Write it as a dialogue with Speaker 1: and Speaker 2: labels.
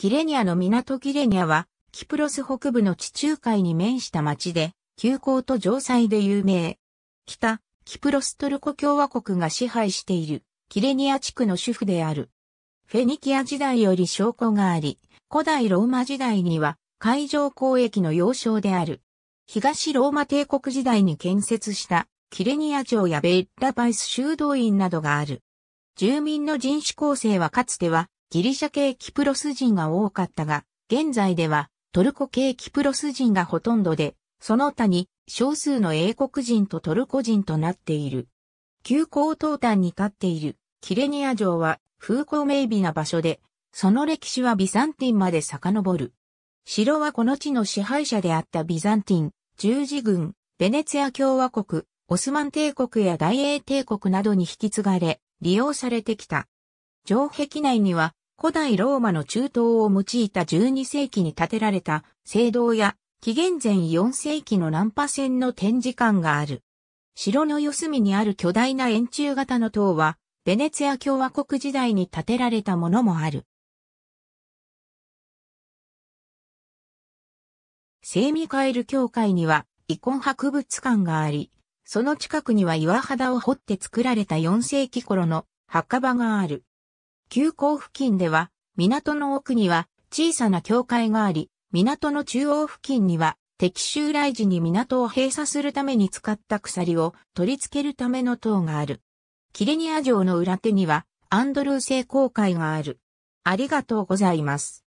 Speaker 1: キレニアの港キレニアは、キプロス北部の地中海に面した町で、休港と城塞で有名。北、キプロストルコ共和国が支配している、キレニア地区の主婦である。フェニキア時代より証拠があり、古代ローマ時代には、海上交易の要衝である。東ローマ帝国時代に建設した、キレニア城やベッラバイス修道院などがある。住民の人種構成はかつては、ギリシャ系キプロス人が多かったが、現在ではトルコ系キプロス人がほとんどで、その他に少数の英国人とトルコ人となっている。急行東端に立っているキレニア城は風光明媚な場所で、その歴史はビザンティンまで遡る。城はこの地の支配者であったビザンティン、十字軍、ベネツィア共和国、オスマン帝国や大英帝国などに引き継がれ、利用されてきた。城壁内には古代ローマの中東を用いた12世紀に建てられた聖堂や紀元前4世紀のンパ線の展示館がある。城の四隅にある巨大な円柱型の塔は、ベネツィア共和国時代に建てられたものもある。
Speaker 2: 聖ミカエル教会には、
Speaker 1: 遺恨博物館があり、その近くには岩肌を掘って作られた4世紀頃の墓場がある。急行付近では、港の奥には小さな教会があり、港の中央付近には敵襲来時に港を閉鎖するために使った鎖を取り付けるための塔がある。キレニア城の裏手にはアンドルー製航海がある。ありがとうございま
Speaker 2: す。